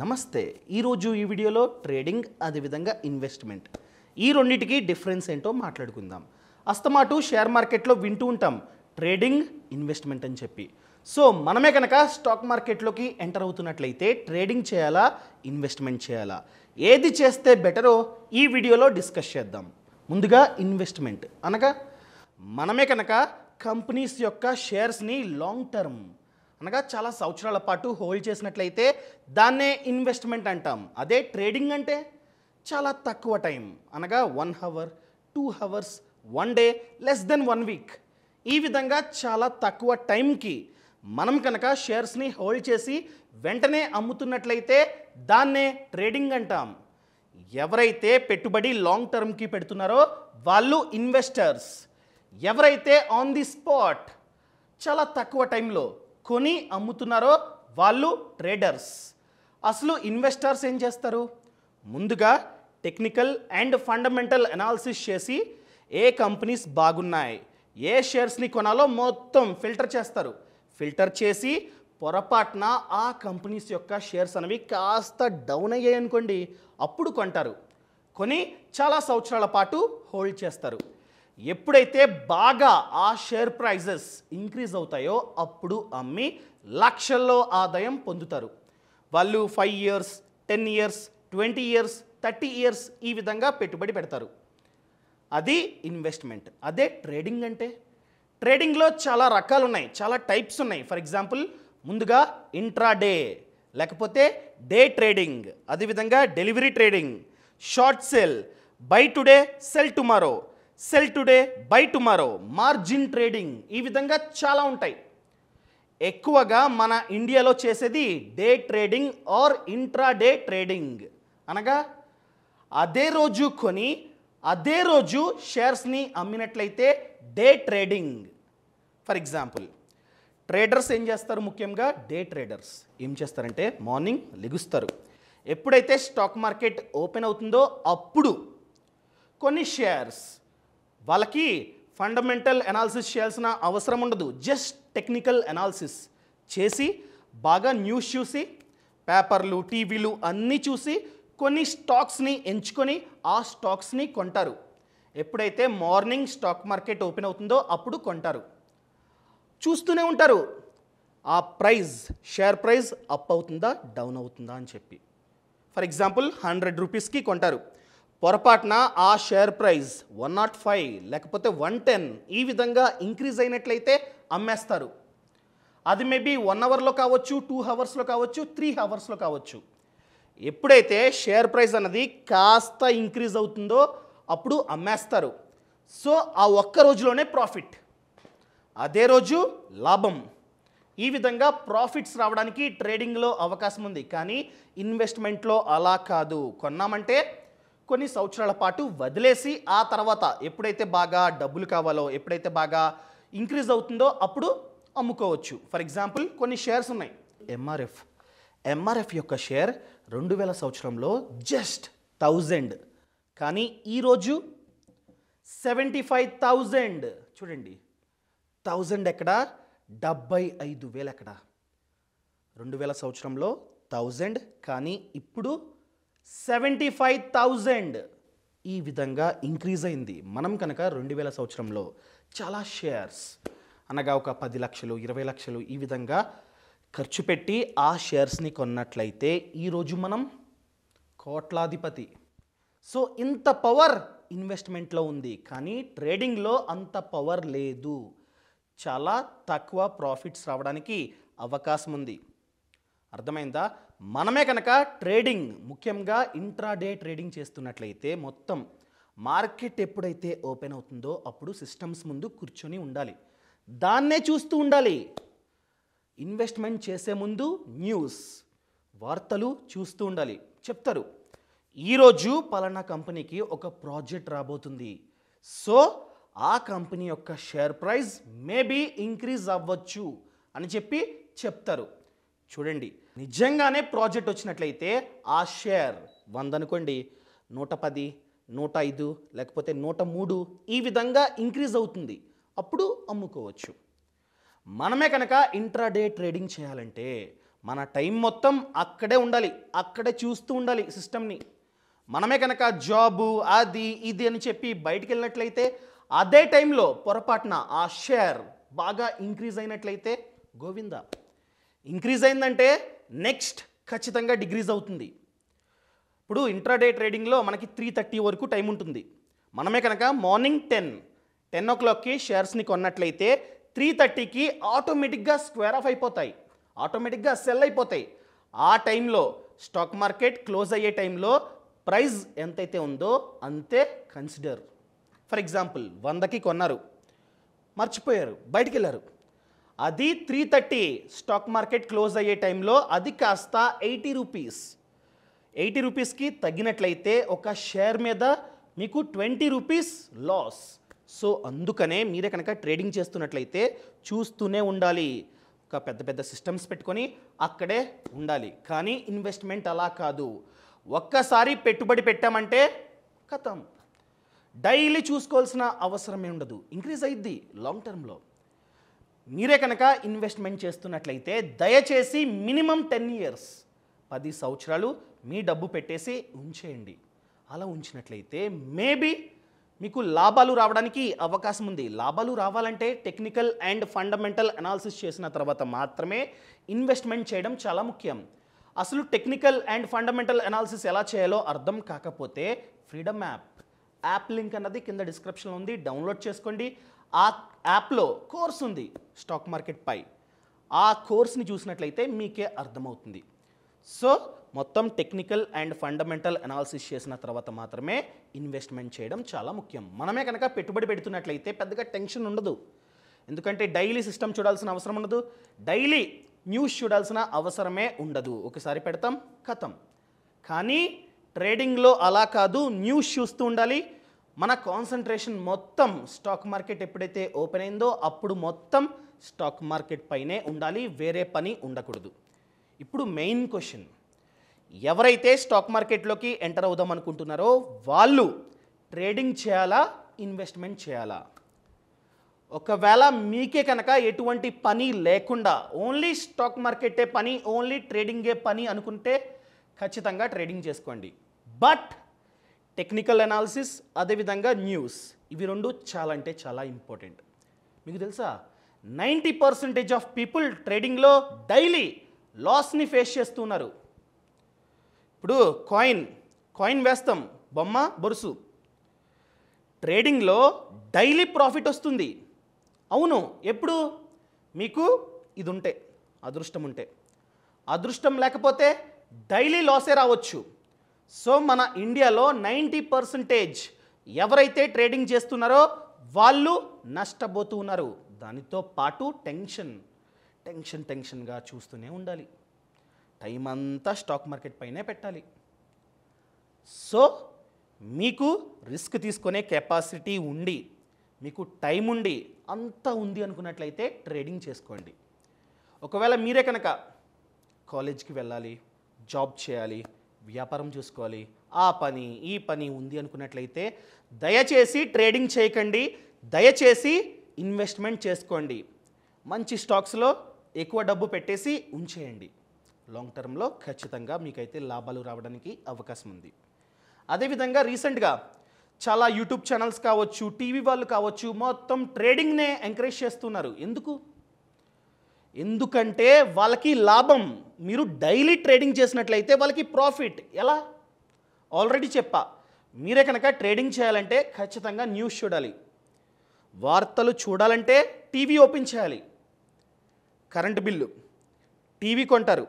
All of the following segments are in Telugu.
నమస్తే ఈరోజు ఈ వీడియోలో ట్రేడింగ్ అదేవిధంగా ఇన్వెస్ట్మెంట్ ఈ రెండింటికి డిఫరెన్స్ ఏంటో మాట్లాడుకుందాం అస్తమాటు షేర్ మార్కెట్లో వింటూ ఉంటాం ట్రేడింగ్ ఇన్వెస్ట్మెంట్ అని చెప్పి సో మనమే కనుక స్టాక్ మార్కెట్లోకి ఎంటర్ అవుతున్నట్లయితే ట్రేడింగ్ చేయాలా ఇన్వెస్ట్మెంట్ చేయాలా ఏది చేస్తే బెటరో ఈ వీడియోలో డిస్కస్ చేద్దాం ముందుగా ఇన్వెస్ట్మెంట్ అనగా మనమే కనుక కంపెనీస్ యొక్క షేర్స్ని లాంగ్ టర్మ్ అనగా చాలా సంవత్సరాల పాటు హోల్డ్ చేసినట్లయితే దాన్నే ఇన్వెస్ట్మెంట్ అంటాం అదే ట్రేడింగ్ అంటే చాలా తక్కువ టైం అనగా one hour two hours one day less than one week ఈ విధంగా చాలా తక్కువ టైంకి మనం కనుక షేర్స్ని హోల్డ్ చేసి వెంటనే అమ్ముతున్నట్లయితే దాన్నే ట్రేడింగ్ అంటాం ఎవరైతే పెట్టుబడి లాంగ్ టర్మ్కి పెడుతున్నారో వాళ్ళు ఇన్వెస్టర్స్ ఎవరైతే ఆన్ ది స్పాట్ చాలా తక్కువ టైంలో కొని అమ్ముతున్నారో వాళ్ళు ట్రేడర్స్ అసలు ఇన్వెస్టర్స్ ఏం చేస్తారు ముందుగా టెక్నికల్ అండ్ ఫండమెంటల్ అనాలిసిస్ చేసి ఏ కంపెనీస్ బాగున్నాయి ఏ షేర్స్ని కొనాలో మొత్తం ఫిల్టర్ చేస్తారు ఫిల్టర్ చేసి పొరపాటున ఆ కంపెనీస్ యొక్క షేర్స్ అనేవి కాస్త డౌన్ అయ్యాయి అనుకోండి అప్పుడు కొంటారు కొని చాలా సంవత్సరాల పాటు హోల్డ్ చేస్తారు ఎప్పుడైతే బాగా ఆ షేర్ ప్రైజెస్ ఇంక్రీజ్ అవుతాయో అప్పుడు అమ్మి లక్షల్లో ఆదాయం పొందుతారు వాళ్ళు five years ten years twenty years thirty years ఈ విధంగా పెట్టుబడి పెడతారు అది ఇన్వెస్ట్మెంట్ అదే ట్రేడింగ్ అంటే ట్రేడింగ్లో చాలా రకాలు ఉన్నాయి చాలా టైప్స్ ఉన్నాయి ఫర్ ఎగ్జాంపుల్ ముందుగా ఇంట్రాడే లేకపోతే డే ట్రేడింగ్ అదేవిధంగా delivery trading short sell buy today sell tomorrow sell today buy tomorrow margin trading ఈ విధంగా చాలా ఉంటాయి ఎక్కువగా మన ఇండియాలో చేసేది day trading or intraday trading అనగా అదే రోజు కొని అదే రోజు షేర్స్ని అమ్మినట్లయితే day trading for example traders ఏం చేస్తారు ముఖ్యంగా డే ట్రేడర్స్ ఏం చేస్తారంటే మార్నింగ్ లెగుస్తారు ఎప్పుడైతే స్టాక్ మార్కెట్ ఓపెన్ అవుతుందో అప్పుడు కొన్ని షేర్స్ వాళ్ళకి ఫండమెంటల్ అనాలిసిస్ చేయాల్సిన అవసరం ఉండదు జస్ట్ టెక్నికల్ అనాలిసిస్ చేసి బాగా న్యూస్ చూసి పేపర్లు టీవీలు అన్నీ చూసి కొన్ని స్టాక్స్ని ఎంచుకొని ఆ స్టాక్స్ని కొంటారు ఎప్పుడైతే మార్నింగ్ స్టాక్ మార్కెట్ ఓపెన్ అవుతుందో అప్పుడు కొంటారు చూస్తూనే ఉంటారు ఆ ప్రైజ్ షేర్ ప్రైజ్ అప్ అవుతుందా డౌన్ అవుతుందా అని చెప్పి ఫర్ ఎగ్జాంపుల్ హండ్రెడ్ రూపీస్కి కొంటారు పొరపాటున ఆ share price one naught five లేకపోతే వన్ టెన్ ఈ విధంగా ఇంక్రీజ్ అయినట్లయితే అమ్మేస్తారు అది మేబీ వన్ అవర్లో కావచ్చు టూ అవర్స్లో కావచ్చు త్రీ అవర్స్లో కావచ్చు ఎప్పుడైతే షేర్ ప్రైస్ అన్నది కాస్త ఇంక్రీజ్ అవుతుందో అప్పుడు అమ్మేస్తారు సో ఆ ఒక్క రోజులోనే ప్రాఫిట్ అదే రోజు లాభం ఈ విధంగా ప్రాఫిట్స్ రావడానికి ట్రేడింగ్లో అవకాశం ఉంది కానీ ఇన్వెస్ట్మెంట్లో అలా కాదు కొన్నామంటే కొన్ని సంవత్సరాల పాటు వదిలేసి ఆ తర్వాత ఎప్పుడైతే బాగా డబ్బులు కావాలో ఎప్పుడైతే బాగా ఇంక్రీజ్ అవుతుందో అప్పుడు అమ్ముకోవచ్చు ఫర్ ఎగ్జాంపుల్ కొన్ని షేర్స్ ఉన్నాయి ఎంఆర్ఎఫ్ ఎంఆర్ఎఫ్ యొక్క షేర్ రెండు వేల సంవత్సరంలో జస్ట్ థౌజండ్ కానీ ఈరోజు సెవెంటీ ఫైవ్ థౌజండ్ చూడండి థౌజండ్ ఎక్కడ డెబ్బై ఐదు వేలు ఎక్కడ రెండు వేల సంవత్సరంలో థౌజండ్ కానీ ఇప్పుడు సెవెంటీ ఫైవ్ థౌజండ్ ఈ విధంగా ఇంక్రీజ్ అయింది మనం కనుక రెండు వేల సంవత్సరంలో చాలా షేర్స్ అనగా ఒక పది లక్షలు ఇరవై లక్షలు ఈ విధంగా ఖర్చు పెట్టి ఆ షేర్స్ని కొన్నట్లయితే ఈరోజు మనం కోట్లాధిపతి సో ఇంత పవర్ ఇన్వెస్ట్మెంట్లో ఉంది కానీ ట్రేడింగ్లో అంత పవర్ లేదు చాలా తక్కువ ప్రాఫిట్స్ రావడానికి అవకాశం ఉంది అర్థమైందా మనమే కనుక ట్రేడింగ్ ముఖ్యంగా ఇంట్రాడే ట్రేడింగ్ చేస్తున్నట్లయితే మొత్తం మార్కెట్ ఎప్పుడైతే ఓపెన్ అవుతుందో అప్పుడు సిస్టమ్స్ ముందు కూర్చొని ఉండాలి దాన్నే చూస్తూ ఉండాలి ఇన్వెస్ట్మెంట్ చేసే ముందు న్యూస్ వార్తలు చూస్తూ ఉండాలి చెప్తారు ఈరోజు పలానా కంపెనీకి ఒక ప్రాజెక్ట్ రాబోతుంది సో ఆ కంపెనీ యొక్క షేర్ ప్రైస్ మేబీ ఇంక్రీజ్ అవ్వచ్చు అని చెప్పి చెప్తారు చూడండి నిజంగానే ప్రాజెక్ట్ వచ్చినట్లయితే ఆ షేర్ వంద అనుకోండి నూట పది నూట ఐదు లేకపోతే నూట మూడు ఈ విధంగా ఇంక్రీజ్ అవుతుంది అప్పుడు అమ్ముకోవచ్చు మనమే కనుక ఇంట్రాడే ట్రేడింగ్ చేయాలంటే మన టైం మొత్తం అక్కడే ఉండాలి అక్కడే చూస్తూ ఉండాలి సిస్టమ్ని మనమే కనుక జాబు అది ఇది అని చెప్పి బయటికి వెళ్ళినట్లయితే అదే టైంలో పొరపాటున ఆ షేర్ బాగా ఇంక్రీజ్ అయినట్లయితే గోవింద ఇంక్రీజ్ అయిందంటే నెక్స్ట్ ఖచ్చితంగా డిగ్రీస్ అవుతుంది ఇప్పుడు ఇంట్రాడే ట్రేడింగ్లో మనకి త్రీ థర్టీ వరకు టైం ఉంటుంది మనమే కనుక మార్నింగ్ టెన్ టెన్ ఓ క్లాక్కి షేర్స్ని కొన్నట్లయితే త్రీ థర్టీకి ఆటోమేటిక్గా స్క్వేర్ ఆఫ్ అయిపోతాయి ఆటోమేటిక్గా సెల్ అయిపోతాయి ఆ టైంలో స్టాక్ మార్కెట్ క్లోజ్ అయ్యే టైంలో ప్రైస్ ఎంతైతే ఉందో అంతే కన్సిడర్ ఫర్ ఎగ్జాంపుల్ వందకి కొన్నారు మర్చిపోయారు బయటికి వెళ్ళారు అది three thirty stock market close అయ్యే టైంలో అది కాస్త ఎయిటీ రూపీస్ ఎయిటీ రూపీస్కి తగ్గినట్లయితే ఒక షేర్ మీద మీకు ట్వంటీ రూపీస్ లాస్ సో అందుకనే మీరే కనుక ట్రేడింగ్ చేస్తున్నట్లయితే చూస్తూనే ఉండాలి ఒక పెద్ద పెద్ద సిస్టమ్స్ పెట్టుకొని అక్కడే ఉండాలి కానీ ఇన్వెస్ట్మెంట్ అలా కాదు ఒక్కసారి పెట్టుబడి పెట్టామంటే కథం డైలీ చూసుకోవాల్సిన అవసరమే ఉండదు ఇంక్రీజ్ అయిద్ది లాంగ్ టర్మ్లో మీరే కనుక ఇన్వెస్ట్మెంట్ చేస్తున్నట్లయితే దయచేసి మినిమం టెన్ ఇయర్స్ పది సంవత్సరాలు మీ డబ్బు పెట్టేసి ఉంచేయండి అలా ఉంచినట్లయితే మేబీ మీకు లాభాలు రావడానికి అవకాశం ఉంది లాభాలు రావాలంటే టెక్నికల్ అండ్ ఫండమెంటల్ అనాలిసిస్ చేసిన తర్వాత మాత్రమే ఇన్వెస్ట్మెంట్ చేయడం చాలా ముఖ్యం అసలు టెక్నికల్ అండ్ ఫండమెంటల్ అనాలిసిస్ ఎలా చేయాలో అర్థం కాకపోతే ఫ్రీడమ్ యాప్ యాప్ లింక్ అన్నది కింద డిస్క్రిప్షన్లో ఉంది డౌన్లోడ్ చేసుకోండి ఆ యాప్లో కోర్స్ ఉంది స్టాక్ మార్కెట్ పై ఆ కోర్స్ని చూసినట్లయితే మీకే అర్థమవుతుంది సో మొత్తం టెక్నికల్ అండ్ ఫండమెంటల్ అనాలిసిస్ చేసిన తర్వాత మాత్రమే ఇన్వెస్ట్మెంట్ చేయడం చాలా ముఖ్యం మనమే కనుక పెట్టుబడి పెడుతున్నట్లయితే పెద్దగా టెన్షన్ ఉండదు ఎందుకంటే డైలీ సిస్టమ్ చూడాల్సిన అవసరం ఉండదు డైలీ న్యూస్ చూడాల్సిన అవసరమే ఉండదు ఒకసారి పెడతాం కథం కానీ ట్రేడింగ్లో అలా కాదు న్యూస్ చూస్తూ ఉండాలి మన కాన్సన్ట్రేషన్ మొత్తం స్టాక్ మార్కెట్ ఎప్పుడైతే ఓపెన్ అయిందో అప్పుడు మొత్తం స్టాక్ మార్కెట్ పైనే ఉండాలి వేరే పని ఉండకూడదు ఇప్పుడు మెయిన్ క్వశ్చన్ ఎవరైతే స్టాక్ మార్కెట్లోకి ఎంటర్ అవుదాం అనుకుంటున్నారో వాళ్ళు ట్రేడింగ్ చేయాలా ఇన్వెస్ట్మెంట్ చేయాలా ఒకవేళ మీకే కనుక ఎటువంటి పని లేకుండా ఓన్లీ స్టాక్ మార్కెటే పని ఓన్లీ ట్రేడింగే పని అనుకుంటే ఖచ్చితంగా ట్రేడింగ్ చేసుకోండి బట్ టెక్నికల్ అనాలిసిస్ అదేవిధంగా న్యూస్ ఇవి రెండు చాలా అంటే చాలా ఇంపార్టెంట్ మీకు తెలుసా నైంటీ పర్సెంటేజ్ ఆఫ్ పీపుల్ ట్రేడింగ్లో డైలీ లాస్ని ఫేస్ చేస్తున్నారు ఇప్పుడు కాయిన్ కాయిన్ వేస్తాం బొమ్మ బొరుసు ట్రేడింగ్లో డైలీ ప్రాఫిట్ వస్తుంది అవును ఎప్పుడు మీకు ఇది ఉంటే అదృష్టం ఉంటే అదృష్టం లేకపోతే డైలీ లాసే రావచ్చు సో మన ఇండియాలో నైంటీ పర్సంటేజ్ ఎవరైతే ట్రేడింగ్ చేస్తున్నారో వాళ్ళు నష్టపోతూ ఉన్నారు దానితో పాటు టెన్షన్ టెన్షన్ టెన్షన్గా చూస్తూనే ఉండాలి టైం అంతా స్టాక్ మార్కెట్ పైనే పెట్టాలి సో మీకు రిస్క్ తీసుకునే కెపాసిటీ ఉండి మీకు టైం ఉండి అంతా ఉంది అనుకున్నట్లయితే ట్రేడింగ్ చేసుకోండి ఒకవేళ మీరే కనుక కాలేజ్కి వెళ్ళాలి జాబ్ చేయాలి వ్యాపారం చూసుకోవాలి ఆ పని ఈ పని ఉంది అనుకున్నట్లయితే దయచేసి ట్రేడింగ్ చేయకండి దయచేసి ఇన్వెస్ట్మెంట్ చేసుకోండి మంచి స్టాక్స్లో ఎక్కువ డబ్బు పెట్టేసి ఉంచేయండి లాంగ్ టర్మ్లో ఖచ్చితంగా మీకైతే లాభాలు రావడానికి అవకాశం ఉంది అదేవిధంగా రీసెంట్గా చాలా యూట్యూబ్ ఛానల్స్ కావచ్చు టీవీ వాళ్ళు కావచ్చు మొత్తం ట్రేడింగ్నే ఎంకరేజ్ చేస్తున్నారు ఎందుకు ఎందుకంటే వాళ్ళకి లాభం మీరు డైలీ ట్రేడింగ్ చేసినట్లయితే వాళ్ళకి ప్రాఫిట్ ఎలా ఆల్రెడీ చెప్పా మీరే కనుక ట్రేడింగ్ చేయాలంటే ఖచ్చితంగా న్యూస్ చూడాలి వార్తలు చూడాలంటే టీవీ ఓపెన్ చేయాలి కరెంట్ బిల్లు టీవీ కొంటారు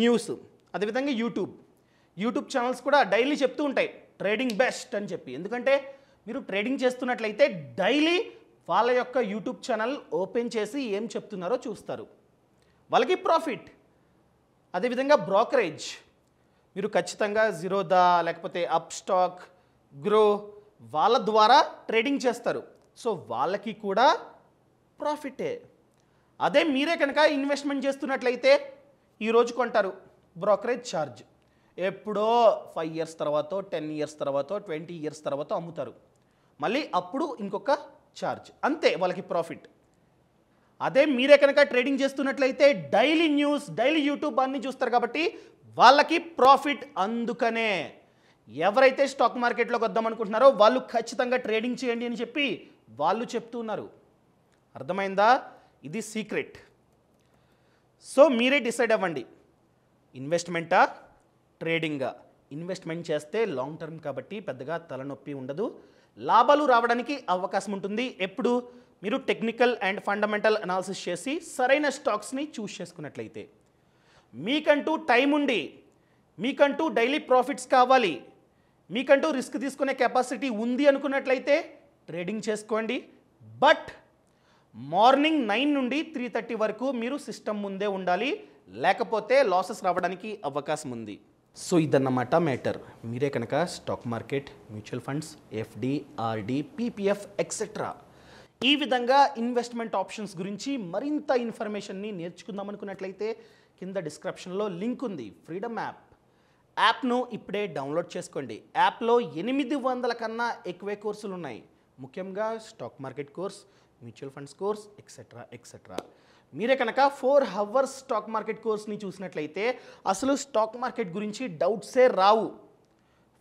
న్యూస్ అదేవిధంగా యూట్యూబ్ యూట్యూబ్ ఛానల్స్ కూడా డైలీ చెప్తూ ఉంటాయి ట్రేడింగ్ బెస్ట్ అని చెప్పి ఎందుకంటే మీరు ట్రేడింగ్ చేస్తున్నట్లయితే డైలీ వాళ్ళ యొక్క యూట్యూబ్ ఛానల్ ఓపెన్ చేసి ఏం చెప్తున్నారో చూస్తారు వాళ్ళకి ప్రాఫిట్ అదేవిధంగా బ్రోకరేజ్ మీరు ఖచ్చితంగా జీరోదా లేకపోతే అప్ స్టాక్ గ్రో వాళ్ళ ద్వారా ట్రేడింగ్ చేస్తారు సో వాళ్ళకి కూడా ప్రాఫిటే అదే మీరే కనుక ఇన్వెస్ట్మెంట్ చేస్తున్నట్లయితే ఈరోజు కొంటారు బ్రోకరేజ్ ఛార్జ్ ఎప్పుడో ఫైవ్ ఇయర్స్ తర్వాత టెన్ ఇయర్స్ తర్వాత ట్వంటీ ఇయర్స్ తర్వాత అమ్ముతారు మళ్ళీ అప్పుడు ఇంకొక ఛార్జ్ అంతే వాళ్ళకి ప్రాఫిట్ అదే మీరే కనుక ట్రేడింగ్ చేస్తున్నట్లయితే డైలీ న్యూస్ డైలీ యూట్యూబ్ అన్నీ చూస్తారు కాబట్టి వాళ్ళకి ప్రాఫిట్ అందుకనే ఎవరైతే స్టాక్ మార్కెట్లోకి వద్దాం అనుకుంటున్నారో వాళ్ళు ఖచ్చితంగా ట్రేడింగ్ చేయండి అని చెప్పి వాళ్ళు చెప్తున్నారు అర్థమైందా ఇది సీక్రెట్ సో మీరే డిసైడ్ అవ్వండి ఇన్వెస్ట్మెంటా ట్రేడింగా ఇన్వెస్ట్మెంట్ చేస్తే లాంగ్ టర్మ్ కాబట్టి పెద్దగా తలనొప్పి ఉండదు లాభాలు రావడానికి అవకాశం ఉంటుంది ఎప్పుడు మీరు టెక్నికల్ అండ్ ఫండమెంటల్ అనాలిసిస్ చేసి సరైన స్టాక్స్ని చూస్ చేసుకున్నట్లయితే మీకంటూ టైం ఉండి మీకంటూ డైలీ ప్రాఫిట్స్ కావాలి మీకంటూ రిస్క్ తీసుకునే కెపాసిటీ ఉంది అనుకున్నట్లయితే ట్రేడింగ్ చేసుకోండి బట్ మార్నింగ్ నైన్ నుండి త్రీ థర్టీ వరకు మీరు సిస్టమ్ ముందే ఉండాలి లేకపోతే లాసెస్ రావడానికి అవకాశం ఉంది సో ఇదన్నమాట మ్యాటర్ మీరే కనుక stock market mutual funds FD RD PPF etcetera ఈ విధంగా ఇన్వెస్ట్మెంట్ ఆప్షన్స్ గురించి మరింత ఇన్ఫర్మేషన్ని నేర్చుకుందాం అనుకున్నట్లయితే కింద డిస్క్రిప్షన్లో లింక్ ఉంది ఫ్రీడమ్ యాప్ యాప్ను ఇప్పుడే డౌన్లోడ్ చేసుకోండి యాప్లో ఎనిమిది వందల కన్నా ఎక్కువే కోర్సులు ఉన్నాయి ముఖ్యంగా stock market course mutual funds course etcetera etcetera మీరే కనుక ఫోర్ హవర్స్ స్టాక్ మార్కెట్ కోర్స్ని చూసినట్లయితే అసలు స్టాక్ మార్కెట్ గురించి డౌట్సే రావు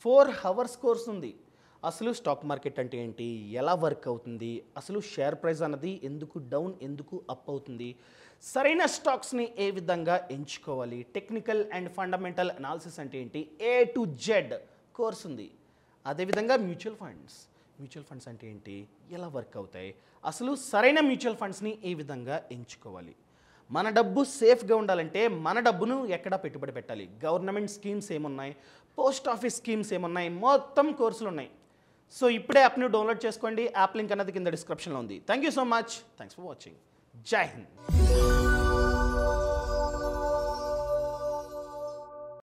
ఫోర్ హవర్స్ కోర్స్ ఉంది అసలు స్టాక్ మార్కెట్ అంటే ఏంటి ఎలా వర్క్ అవుతుంది అసలు షేర్ ప్రైస్ అన్నది ఎందుకు డౌన్ ఎందుకు అప్ అవుతుంది సరైన స్టాక్స్ని ఏ విధంగా ఎంచుకోవాలి టెక్నికల్ అండ్ ఫండమెంటల్ అనాలిసిస్ అంటే ఏంటి ఏ టు జెడ్ కోర్స్ ఉంది అదేవిధంగా మ్యూచువల్ ఫండ్స్ మ్యూచువల్ ఫండ్స్ అంటే ఏంటి ఎలా వర్క్ అవుతాయి అసలు సరైన మ్యూచువల్ ఫండ్స్ని ఏ విధంగా ఎంచుకోవాలి మన డబ్బు సేఫ్గా ఉండాలంటే మన డబ్బును ఎక్కడ పెట్టుబడి పెట్టాలి గవర్నమెంట్ స్కీమ్స్ ఏమున్నాయి పోస్ట్ ఆఫీస్ స్కీమ్స్ ఏమున్నాయి మొత్తం కోర్సులు ఉన్నాయి సో ఇప్పుడే యాప్ని డౌన్లోడ్ చేసుకోండి యాప్ లింక్ అన్నది కింద డిస్క్రిప్షన్లో ఉంది thank you so much thanks for watching Jai Hind